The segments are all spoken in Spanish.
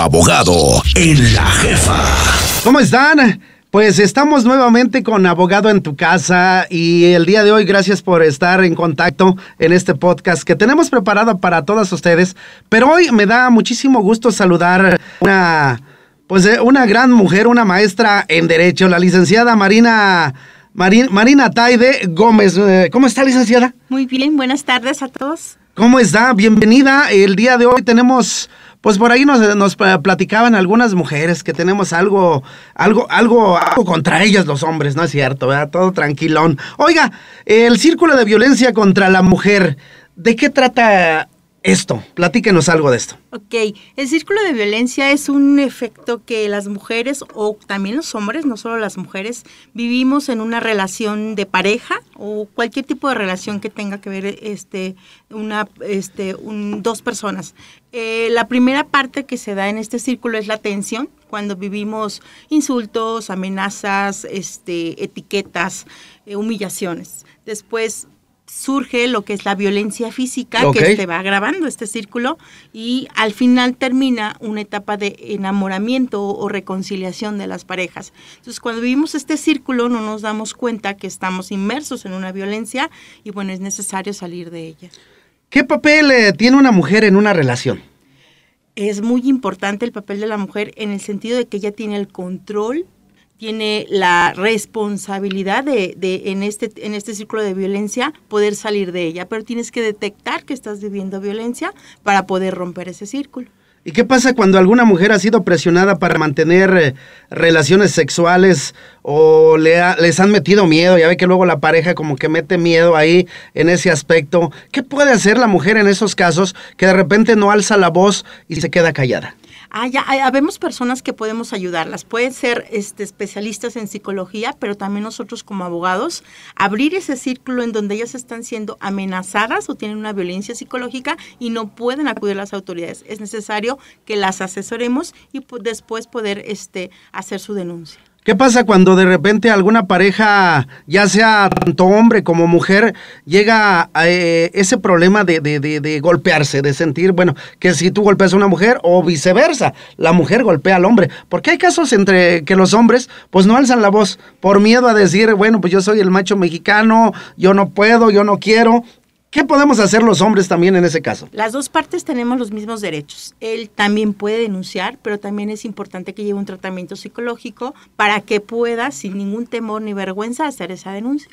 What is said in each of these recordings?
abogado en la jefa. ¿Cómo están? Pues estamos nuevamente con Abogado en tu casa y el día de hoy gracias por estar en contacto en este podcast que tenemos preparado para todas ustedes. Pero hoy me da muchísimo gusto saludar una pues eh, una gran mujer, una maestra en derecho, la licenciada Marina Marina Taide Gómez. Eh, ¿Cómo está licenciada? Muy bien, buenas tardes a todos. ¿Cómo está? Bienvenida. El día de hoy tenemos pues por ahí nos, eh, platicaban algunas mujeres que tenemos algo, algo, algo, contra ellas los hombres, ¿no es cierto? Todo tranquilón. Oiga, el círculo de violencia contra la mujer, ¿de qué trata esto. Platíquenos algo de esto. Ok, el círculo de violencia es un efecto que las mujeres o también los hombres, no solo las mujeres, vivimos en una relación de pareja o cualquier tipo de relación que tenga que ver este, una, este, dos personas. Eh, la primera parte que se da en este círculo es la tensión, cuando vivimos insultos, amenazas, este, etiquetas, eh, humillaciones. Después surge lo que es la violencia física, que se va agravando este círculo, y al final termina una etapa de enamoramiento o reconciliación de las parejas. Entonces, cuando vivimos este círculo, no nos damos cuenta que estamos inmersos en una violencia y bueno, es necesario salir de ella. ¿Qué papel eh, tiene una mujer en una relación? Es muy importante el papel de la mujer en el sentido de que ella tiene el control tiene la responsabilidad de, en, este, en este círculo de violencia poder salir de ella, pero tienes que detectar que estás viviendo violencia para poder romper ese círculo. ¿Y qué pasa cuando alguna mujer ha sido presionada para mantener eh, relaciones sexuales o les han metido miedo? Ya ve que luego la pareja como que mete miedo ahí en ese aspecto. ¿Qué puede hacer la mujer en esos casos que de repente no alza la voz y se queda callada? Ah, ya, habemos personas que podemos ayudarlas. Pueden ser este, especialistas en psicología, pero también nosotros como abogados, abrir ese círculo en donde ellas están siendo amenazadas o tienen una violencia psicológica y no pueden acudir a las autoridades. Es necesario que las asesoremos y pues, después poder este, hacer su denuncia. ¿Qué pasa cuando de repente alguna pareja, ya sea tanto hombre como mujer, llega a eh, ese problema de, de, golpearse, de sentir, bueno, que si tú golpeas a una mujer o viceversa, la mujer golpea al hombre? Porque hay casos entre que los hombres pues no alzan la voz por miedo a decir, bueno, pues yo soy el macho mexicano, yo no puedo, yo no quiero, ¿Qué podemos hacer los hombres también en ese caso? Las dos partes tenemos los mismos derechos. Él también puede denunciar, pero también es importante que lleve un tratamiento psicológico para que pueda, sin ningún temor ni vergüenza, hacer esa denuncia.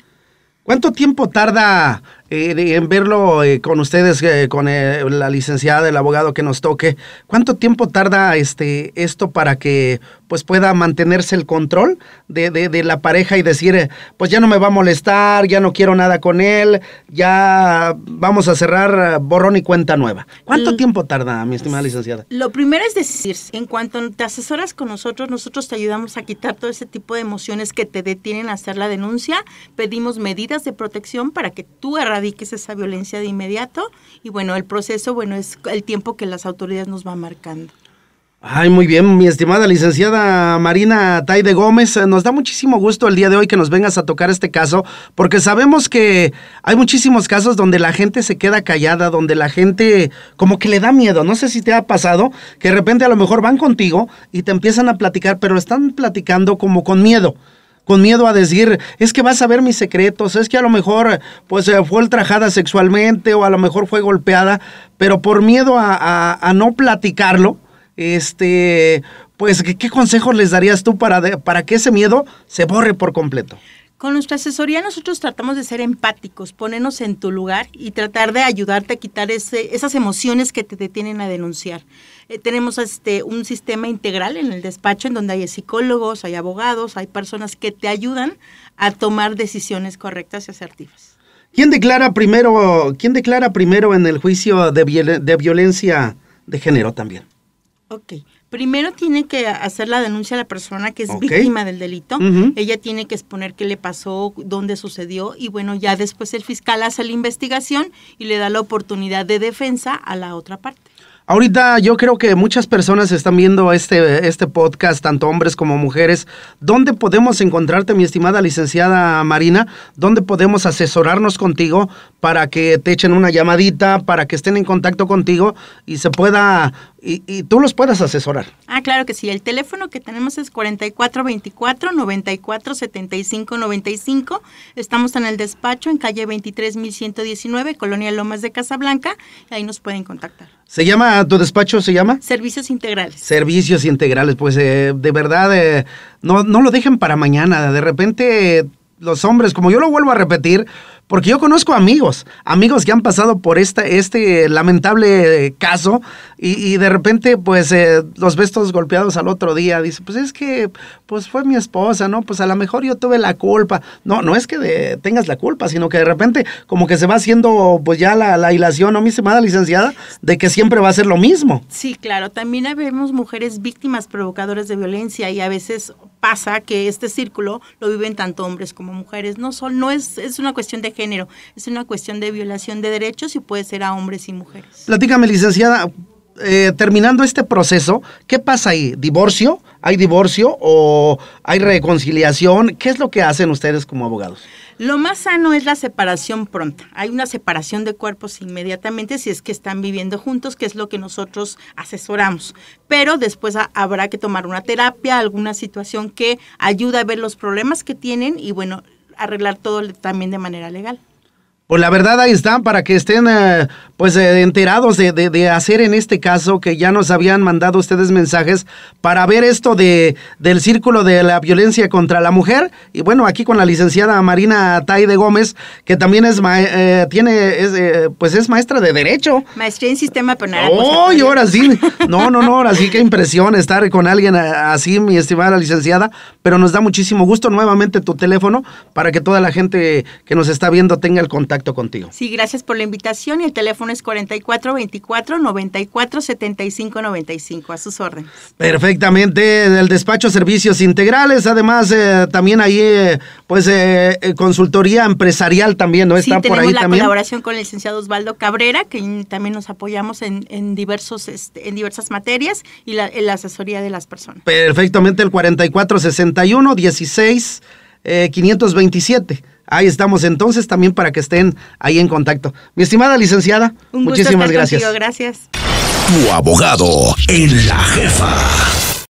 ¿Cuánto tiempo tarda eh, en verlo eh, con ustedes, eh, con la licenciada, el abogado que nos toque, ¿cuánto tiempo tarda este, esto para que pues pueda mantenerse el control de, la pareja y decir, pues ya no me va a molestar, ya no quiero nada con él, ya vamos a cerrar borrón y cuenta nueva? ¿Cuánto mm. tiempo tarda, mi estimada licenciada? Lo primero es decir, en cuanto te asesoras con nosotros, nosotros te ayudamos a quitar todo ese tipo de emociones que te detienen a hacer la denuncia, pedimos medidas de protección para que tú erradiques esa violencia de inmediato. Y bueno, el proceso, bueno, es el tiempo que las autoridades nos van marcando. Ay, muy bien, mi estimada licenciada Marina Taide Gómez, eh, nos da muchísimo gusto el día de hoy que nos vengas a tocar este caso, porque sabemos que hay muchísimos casos donde la gente se queda callada, donde la gente como que le da miedo. No sé si te ha pasado que de repente a lo mejor van contigo y te empiezan a platicar, pero están platicando como con miedo con miedo a decir, es que vas a ver mis secretos, es que a lo mejor pues eh, fue ultrajada sexualmente o a lo mejor fue golpeada, pero por miedo a, no platicarlo, este, pues ¿qué, consejos les darías tú para, para que ese miedo se borre por completo? Con nuestra asesoría nosotros tratamos de ser empáticos, ponernos en tu lugar y tratar de ayudarte a quitar esas emociones que te detienen a denunciar. Eh, tenemos este, un sistema integral en el despacho en donde hay psicólogos, hay abogados, hay personas que te ayudan a tomar decisiones correctas y asertivas. ¿Quién declara primero, declara primero en el juicio de, de violencia de género también? Ok, Primero tiene que hacer la denuncia a la persona que es víctima del delito. Ella tiene que exponer qué le pasó, dónde sucedió y bueno, ya después el fiscal hace la investigación y le da la oportunidad de defensa a la otra parte. Ahorita yo creo que muchas personas están viendo este, este podcast, tanto hombres como mujeres. ¿Dónde podemos encontrarte, mi estimada licenciada Marina? ¿Dónde podemos asesorarnos contigo para que te echen una llamadita, para que estén en contacto contigo y se pueda y, tú los puedes asesorar. Ah, claro que sí. El teléfono que tenemos es 4424-947595. Estamos en el despacho en calle 23119, Colonia Lomas de Casablanca. ahí nos pueden contactar. ¿Se llama, tu despacho se llama? Servicios Integrales. Servicios Integrales, pues eh, de verdad, eh, no, no lo dejen para mañana. De repente los hombres, como yo lo vuelvo a repetir, porque yo conozco amigos, amigos que han pasado por esta, este lamentable eh, caso y, de repente pues eh, los ves todos golpeados al otro día, dice, pues es que pues fue mi esposa, ¿no? Pues a lo mejor yo tuve la culpa. No, no es que tengas la culpa, sino que de repente como que se va haciendo pues ya la, la hilación, ¿no, mi estimada licenciada? De que siempre va a ser lo mismo. Sí, claro, también vemos mujeres víctimas provocadoras de violencia y a veces pasa que este círculo lo viven tanto hombres como mujeres. No, solo no es, es una cuestión de género, es una cuestión de violación de derechos y puede ser a hombres y mujeres. Platícame, licenciada, eh, terminando este proceso, ¿qué pasa ahí? ¿Divorcio? ¿Hay divorcio o hay reconciliación? ¿Qué es lo que hacen ustedes como abogados? Lo más sano es la separación pronta. Hay una separación de cuerpos inmediatamente si es que están viviendo juntos, que es lo que nosotros asesoramos. Pero después habrá que tomar una terapia, alguna situación que ayude a ver los problemas que tienen y bueno, arreglar todo también de manera legal. Pues la verdad ahí están para que estén eh, pues eh, enterados de, hacer en este caso que ya nos habían mandado ustedes mensajes para ver esto de, del círculo de la violencia contra la mujer y bueno aquí con la licenciada Marina Taide Gómez que también es eh, tiene pues es maestra de derecho maestría en sistema penal oh ahora sí no no no ahora sí qué impresión estar con alguien así mi estimada licenciada pero nos da muchísimo gusto nuevamente tu teléfono para que toda la gente que nos está viendo tenga el contacto contigo. Sí, gracias por la invitación y el teléfono es 24 94 75 95, a sus órdenes. Perfectamente, del despacho servicios integrales, además eh, también hay eh, pues eh, consultoría empresarial también, ¿no? Está por ahí la colaboración con el licenciado Osvaldo Cabrera, que también nos apoyamos en, diversos este, en diversas materias y la, asesoría de las personas. Perfectamente, el 61 16 527. Ahí estamos entonces también para que estén ahí en contacto. Mi estimada licenciada, muchísimas gusto estar gracias. gracias. Tu abogado en la jefa.